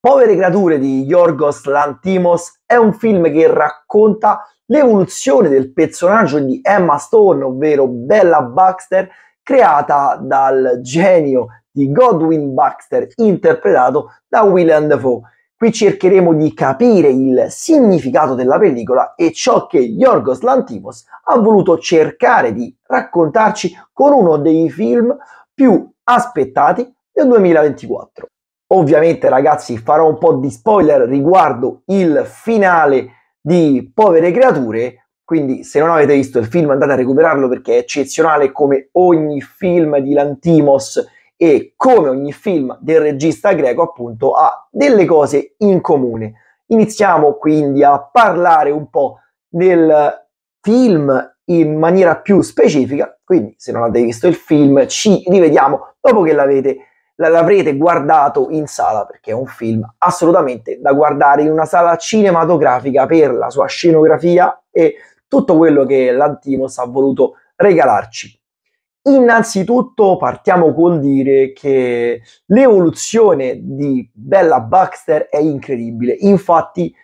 Povere creature di Yorgos Lantimos è un film che racconta l'evoluzione del personaggio di Emma Stone, ovvero Bella Baxter, creata dal genio di Godwin Baxter, interpretato da Willem Dafoe. Qui cercheremo di capire il significato della pellicola e ciò che Yorgos Lantimos ha voluto cercare di raccontarci con uno dei film più aspettati del 2024. Ovviamente ragazzi farò un po' di spoiler riguardo il finale di Povere Creature, quindi se non avete visto il film andate a recuperarlo perché è eccezionale come ogni film di Lantimos e come ogni film del regista greco appunto ha delle cose in comune. Iniziamo quindi a parlare un po' del film in maniera più specifica, quindi se non avete visto il film ci rivediamo dopo che l'avete l'avrete guardato in sala perché è un film assolutamente da guardare in una sala cinematografica per la sua scenografia e tutto quello che l'Antimos ha voluto regalarci. Innanzitutto partiamo col dire che l'evoluzione di Bella Baxter è incredibile. Infatti,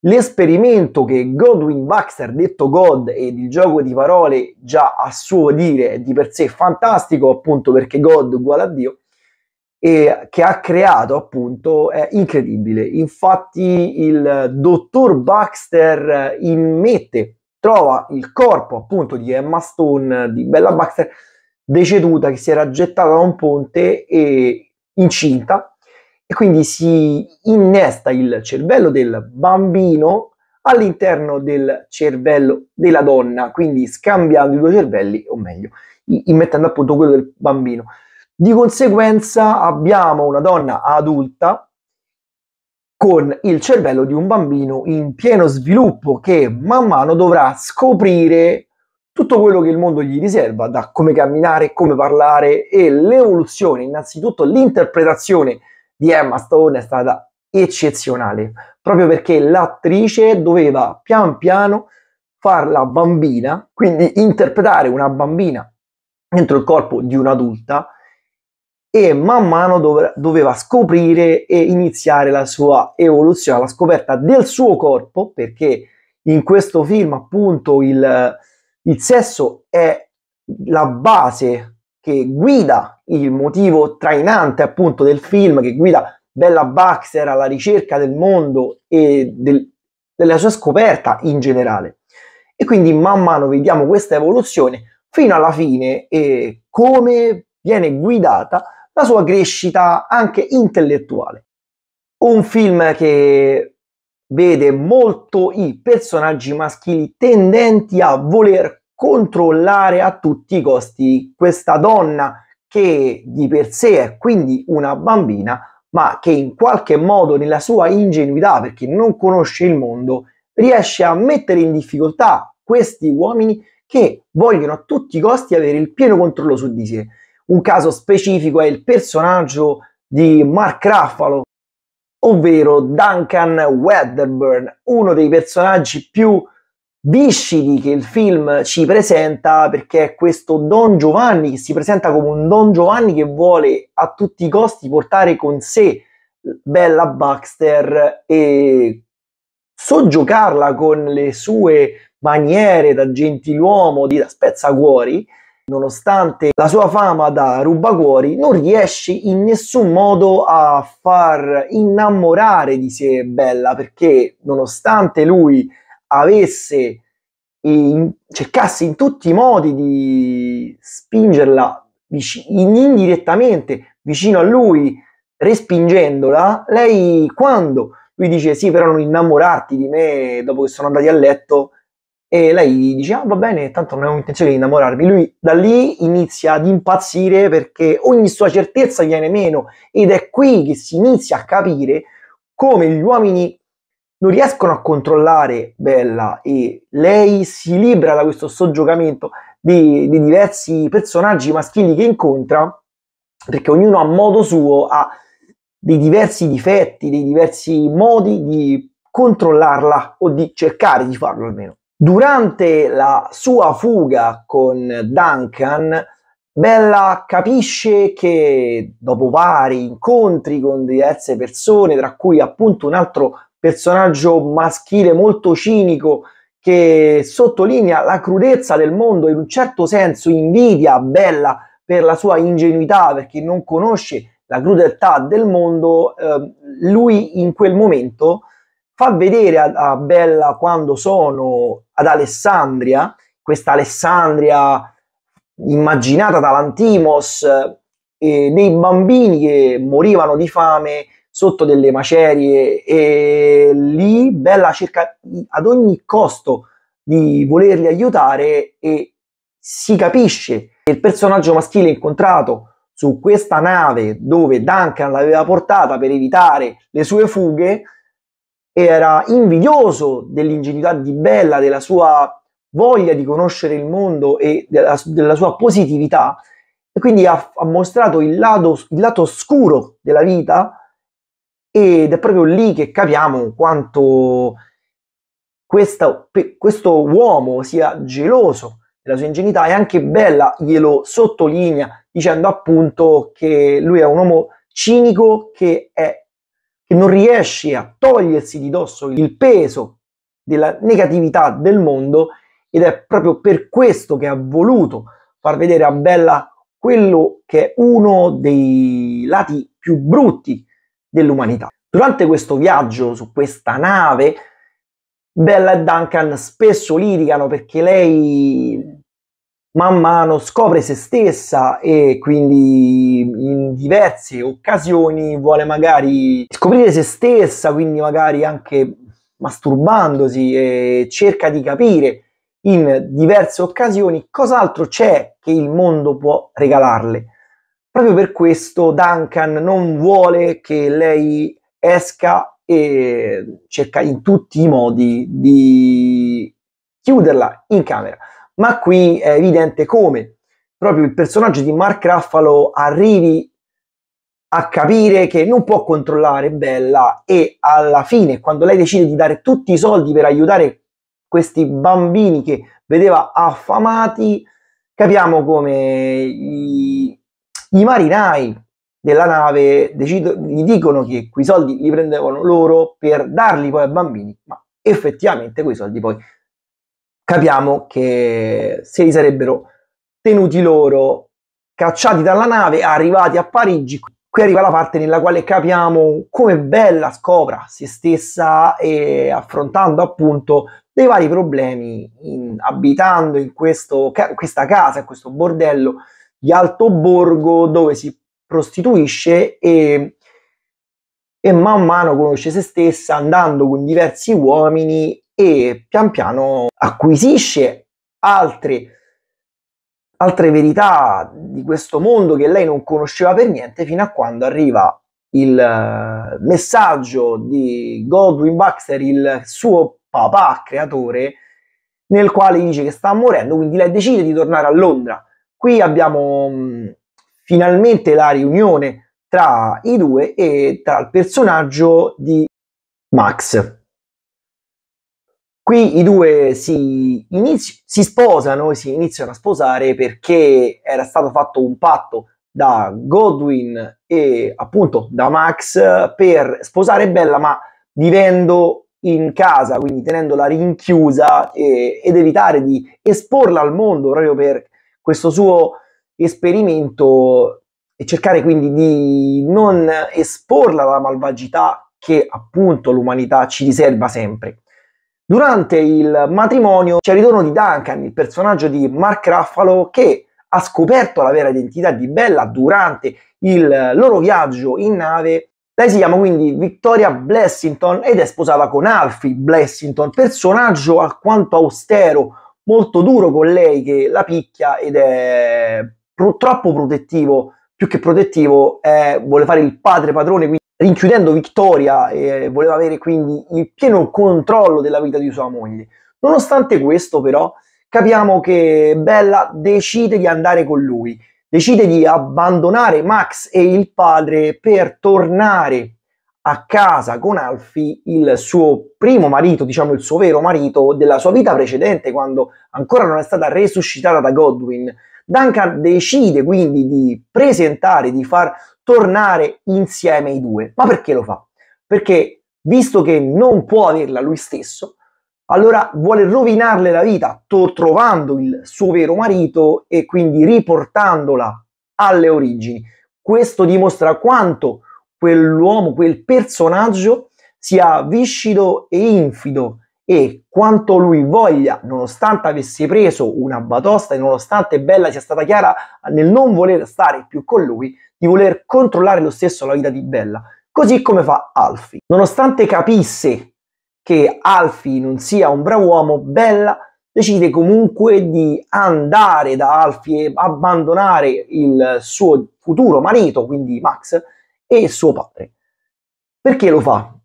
l'esperimento che Godwin Baxter, detto God, ed il gioco di parole già a suo dire è di per sé fantastico, appunto perché God uguale a Dio, e che ha creato appunto è incredibile. Infatti il dottor Baxter eh, immette, trova il corpo appunto di Emma Stone, di Bella Baxter, deceduta che si era gettata da un ponte e incinta e quindi si innesta il cervello del bambino all'interno del cervello della donna, quindi scambiando i due cervelli, o meglio, immettendo appunto quello del bambino. Di conseguenza abbiamo una donna adulta con il cervello di un bambino in pieno sviluppo che man mano dovrà scoprire tutto quello che il mondo gli riserva, da come camminare, come parlare e l'evoluzione, innanzitutto l'interpretazione di Emma Stone è stata eccezionale, proprio perché l'attrice doveva pian piano farla bambina, quindi interpretare una bambina dentro il corpo di un'adulta e man mano doveva scoprire e iniziare la sua evoluzione, la scoperta del suo corpo, perché in questo film appunto il, il sesso è la base che guida il motivo trainante appunto del film, che guida Bella Baxter alla ricerca del mondo e del, della sua scoperta in generale. E quindi man mano vediamo questa evoluzione fino alla fine e come viene guidata la sua crescita anche intellettuale. Un film che vede molto i personaggi maschili tendenti a voler controllare a tutti i costi questa donna che di per sé è quindi una bambina, ma che in qualche modo nella sua ingenuità, perché non conosce il mondo, riesce a mettere in difficoltà questi uomini che vogliono a tutti i costi avere il pieno controllo su di sé un caso specifico è il personaggio di Mark Ruffalo, ovvero Duncan Wedderburn, uno dei personaggi più viscidi che il film ci presenta perché è questo Don Giovanni che si presenta come un Don Giovanni che vuole a tutti i costi portare con sé Bella Baxter e soggiocarla con le sue maniere da gentiluomo, di da spezzacuori, nonostante la sua fama da rubacuori, non riesce in nessun modo a far innamorare di sé Bella perché nonostante lui avesse in, cercasse in tutti i modi di spingerla in, indirettamente vicino a lui, respingendola, lei quando lui dice sì, però non innamorarti di me dopo che sono andati a letto, e lei dice ah va bene, tanto non avevo intenzione di innamorarmi. Lui da lì inizia ad impazzire perché ogni sua certezza viene meno ed è qui che si inizia a capire come gli uomini non riescono a controllare Bella e lei si libera da questo soggiogamento di, di diversi personaggi maschili che incontra perché ognuno a modo suo ha dei diversi difetti, dei diversi modi di controllarla o di cercare di farlo almeno. Durante la sua fuga con Duncan, Bella capisce che dopo vari incontri con diverse persone, tra cui appunto un altro personaggio maschile molto cinico che sottolinea la crudezza del mondo e in un certo senso invidia Bella per la sua ingenuità perché non conosce la crudeltà del mondo, eh, lui in quel momento fa vedere a, a Bella quando sono ad Alessandria, questa Alessandria immaginata dall'Antimos, Lantimos, eh, dei bambini che morivano di fame sotto delle macerie e lì Bella cerca ad ogni costo di volerli aiutare e si capisce che il personaggio maschile incontrato su questa nave dove Duncan l'aveva portata per evitare le sue fughe era invidioso dell'ingenuità di Bella, della sua voglia di conoscere il mondo e della, della sua positività, e quindi ha, ha mostrato il lato, il lato oscuro della vita ed è proprio lì che capiamo quanto questa, questo uomo sia geloso della sua ingenuità e anche Bella glielo sottolinea dicendo appunto che lui è un uomo cinico che è che non riesce a togliersi di dosso il peso della negatività del mondo ed è proprio per questo che ha voluto far vedere a Bella quello che è uno dei lati più brutti dell'umanità. Durante questo viaggio su questa nave, Bella e Duncan spesso litigano perché lei man mano scopre se stessa e quindi in diverse occasioni vuole magari scoprire se stessa, quindi magari anche masturbandosi e cerca di capire in diverse occasioni cos'altro c'è che il mondo può regalarle. Proprio per questo Duncan non vuole che lei esca e cerca in tutti i modi di chiuderla in camera ma qui è evidente come proprio il personaggio di Mark Raffalo arrivi a capire che non può controllare Bella e alla fine, quando lei decide di dare tutti i soldi per aiutare questi bambini che vedeva affamati, capiamo come i, i marinai della nave decido, gli dicono che quei soldi li prendevano loro per darli poi ai bambini, ma effettivamente quei soldi poi capiamo che se li sarebbero tenuti loro cacciati dalla nave, arrivati a Parigi. Qui arriva la parte nella quale capiamo come Bella scopra se stessa e affrontando appunto dei vari problemi in, abitando in questo, ca- questa casa, in questo bordello di Alto Borgo dove si prostituisce e, e man mano conosce se stessa andando con diversi uomini e pian piano acquisisce altre, altre verità di questo mondo che lei non conosceva per niente fino a quando arriva il eh, messaggio di Godwin Baxter, il suo papà creatore, nel quale dice che sta morendo, quindi lei decide di tornare a Londra. Qui abbiamo mm, finalmente la riunione tra i due e tra il personaggio di Max. Qui i due si, inizio, si sposano e si iniziano a sposare perché era stato fatto un patto da Godwin e appunto da Max per sposare Bella, ma vivendo in casa, quindi tenendola rinchiusa e, ed evitare di esporla al mondo proprio per questo suo esperimento e cercare quindi di non esporla alla malvagità che appunto l'umanità ci riserva sempre. Durante il matrimonio c'è il ritorno di Duncan, il personaggio di Mark Ruffalo, che ha scoperto la vera identità di Bella durante il loro viaggio in nave. Lei si chiama quindi Victoria Blessington ed è sposata con Alfie Blessington, personaggio alquanto austero, molto duro con lei che la picchia ed è troppo protettivo, più che protettivo, è, vuole fare il padre padrone, rinchiudendo Victoria e voleva avere quindi il pieno controllo della vita di sua moglie. Nonostante questo però capiamo che Bella decide di andare con lui, decide di abbandonare Max e il padre per tornare a casa con Alfie, il suo primo marito, diciamo il suo vero marito della sua vita precedente, quando ancora non è stata resuscitata da Godwin. Duncan decide quindi di presentare, di far tornare insieme i due. Ma perché lo fa? Perché visto che non può averla lui stesso, allora vuole rovinarle la vita to- trovando il suo vero marito e quindi riportandola alle origini. Questo dimostra quanto quell'uomo, quel personaggio sia viscido e infido e quanto lui voglia, nonostante avesse preso una batosta e nonostante Bella sia stata chiara nel non voler stare più con lui, di voler controllare lo stesso la vita di Bella, così come fa Alfi. Nonostante capisse che Alfi non sia un bravo uomo, Bella decide comunque di andare da Alfi e abbandonare il suo futuro marito, quindi Max, e suo padre. Perché lo fa?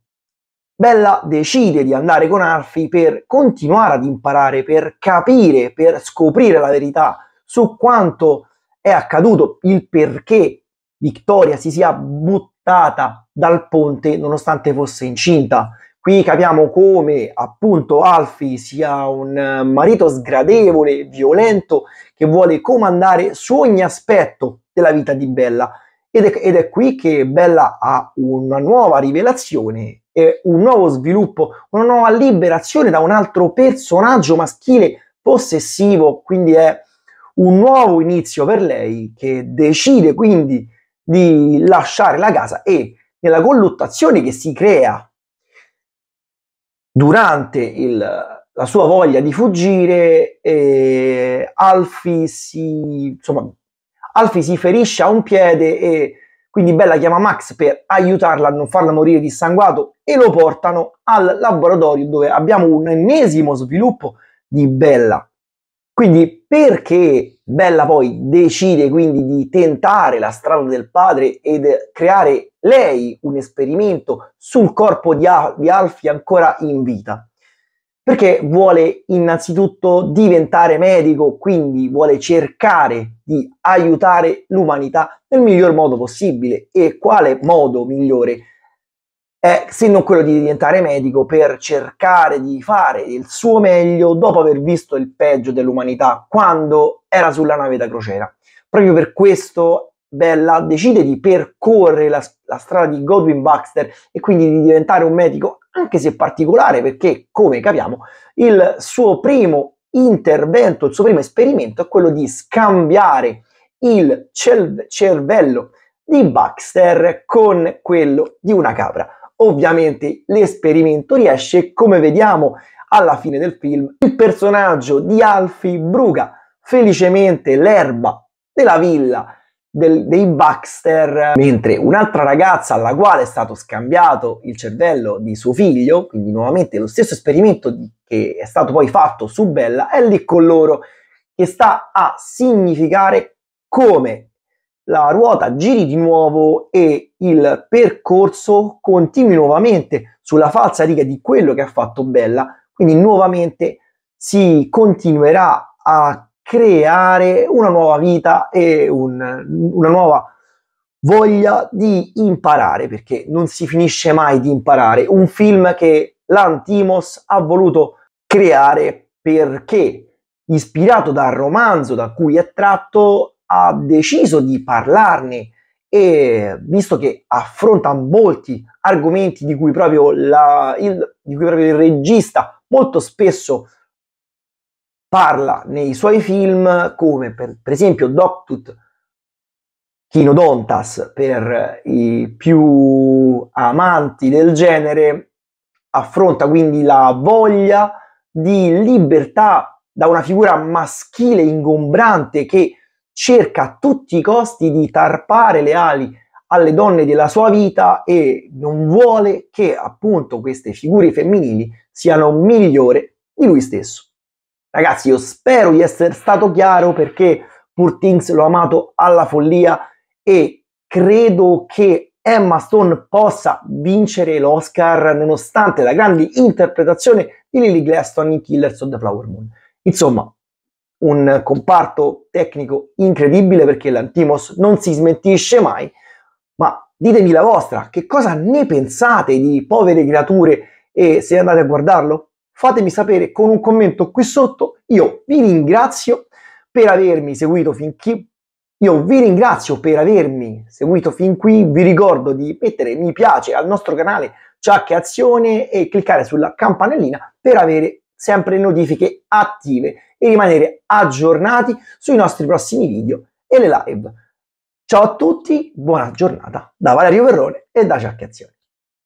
Bella decide di andare con Alfie per continuare ad imparare, per capire, per scoprire la verità su quanto è accaduto, il perché Victoria si sia buttata dal ponte nonostante fosse incinta. Qui capiamo come appunto Alfie sia un eh, marito sgradevole, violento, che vuole comandare su ogni aspetto della vita di Bella. Ed è, ed è qui che Bella ha una nuova rivelazione eh, un nuovo sviluppo, una nuova liberazione da un altro personaggio maschile possessivo, quindi è un nuovo inizio per lei che decide quindi di lasciare la casa e nella colluttazione che si crea durante il, la sua voglia di fuggire, eh, Alfie si, si ferisce a un piede e quindi Bella chiama Max per aiutarla a non farla morire di sanguato e lo portano al laboratorio dove abbiamo un ennesimo sviluppo di Bella. Quindi perché Bella poi decide quindi di tentare la strada del padre ed creare lei un esperimento sul corpo di, Al- di Alfie ancora in vita? perché vuole innanzitutto diventare medico, quindi vuole cercare di aiutare l'umanità nel miglior modo possibile. E quale modo migliore è eh, se non quello di diventare medico per cercare di fare il suo meglio dopo aver visto il peggio dell'umanità quando era sulla nave da crociera. Proprio per questo Bella decide di percorrere la, la, strada di Godwin Baxter e quindi di diventare un medico anche se particolare perché come capiamo il suo primo intervento, il suo primo esperimento è quello di scambiare il cel- cervello di Baxter con quello di una capra. Ovviamente l'esperimento riesce come vediamo alla fine del film il personaggio di Alfie bruca felicemente l'erba della villa del, dei Baxter, mentre un'altra ragazza alla quale è stato scambiato il cervello di suo figlio, quindi nuovamente lo stesso esperimento di, che è stato poi fatto su Bella, è lì con loro, che sta a significare come la ruota giri di nuovo e il percorso continui nuovamente sulla falsa riga di quello che ha fatto Bella, quindi nuovamente si continuerà a creare una nuova vita e un, una nuova voglia di imparare, perché non si finisce mai di imparare. Un film che l'Antimos ha voluto creare perché, ispirato dal romanzo da cui è tratto, ha deciso di parlarne e visto che affronta molti argomenti di cui proprio, la, il, di cui proprio il regista molto spesso parla nei suoi film come per, per esempio Doctut Chinodontas per i più amanti del genere affronta quindi la voglia di libertà da una figura maschile ingombrante che cerca a tutti i costi di tarpare le ali alle donne della sua vita e non vuole che appunto queste figure femminili siano migliore di lui stesso. Ragazzi, io spero di essere stato chiaro perché Poor Things l'ho amato alla follia e credo che Emma Stone possa vincere l'Oscar nonostante la grande interpretazione di Lily Glaston in Killers of the Flower Moon. Insomma, un comparto tecnico incredibile perché l'Antimos non si smentisce mai, ma ditemi la vostra, che cosa ne pensate di povere creature e se andate a guardarlo? fatemi sapere con un commento qui sotto. Io vi ringrazio per avermi seguito fin qui. Io vi ringrazio per avermi seguito fin qui, vi ricordo di mettere mi piace al nostro canale Ciacche Azione e cliccare sulla campanellina per avere sempre notifiche attive e rimanere aggiornati sui nostri prossimi video e le live. Ciao a tutti, buona giornata da Valerio Verrone e da Ciacche Azione.